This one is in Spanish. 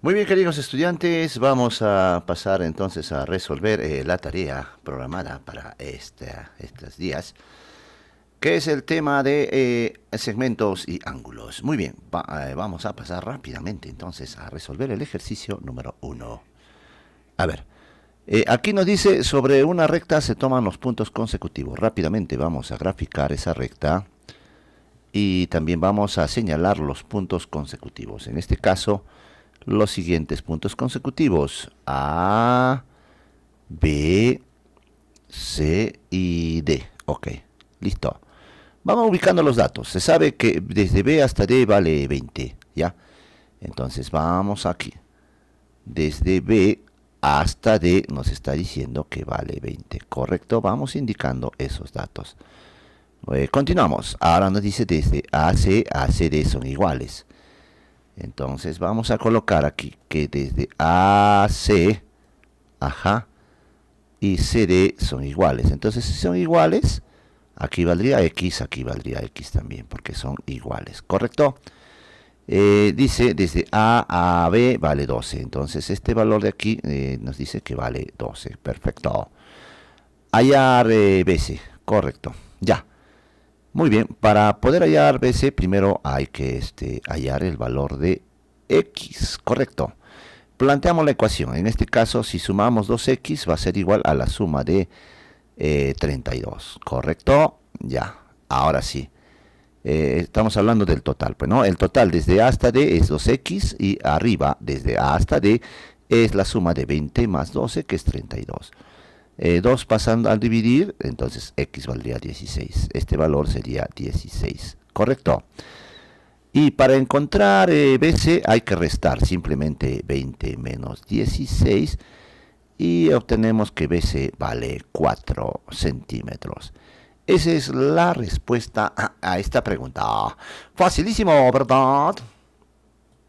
Muy bien, queridos estudiantes, vamos a pasar entonces a resolver eh, la tarea programada para este estos días, que es el tema de eh, segmentos y ángulos. Muy bien, eh, vamos a pasar rápidamente entonces a resolver el ejercicio número uno. A ver, aquí nos dice, sobre una recta se toman los puntos consecutivos. Rápidamente vamos a graficar esa recta y también vamos a señalar los puntos consecutivos. En este caso los siguientes puntos consecutivos. A, B, C y D. Ok, listo. Vamos ubicando los datos. Se sabe que desde B hasta D vale 20, ¿ya? Entonces vamos aquí. Desde B hasta D nos está diciendo que vale 20, ¿correcto? Vamos indicando esos datos. Eh, continuamos. Ahora nos dice desde c a c d son iguales. Entonces vamos a colocar aquí que desde A AC, ajá, y CD son iguales. Entonces si son iguales, aquí valdría X, aquí valdría X también, porque son iguales, ¿correcto? Eh, dice desde A a B vale 12, entonces este valor de aquí eh, nos dice que vale 12, perfecto. Hallar eh, correcto, ya. Muy bien, para poder hallar BC primero hay que este, hallar el valor de X, correcto. Planteamos la ecuación, en este caso si sumamos 2X va a ser igual a la suma de 32, eh, correcto, ya, ahora sí. Eh, estamos hablando del total, pues, ¿no? El total desde A hasta D es 2X y arriba desde A hasta D es la suma de 20 más 12 que es 32. 2 eh, pasando al dividir, entonces x valdría 16. Este valor sería 16, ¿correcto? Y para encontrar eh, BC hay que restar simplemente 20 menos 16 y obtenemos que BC vale 4 centímetros. Esa es la respuesta a esta pregunta. Facilísimo, ¿verdad?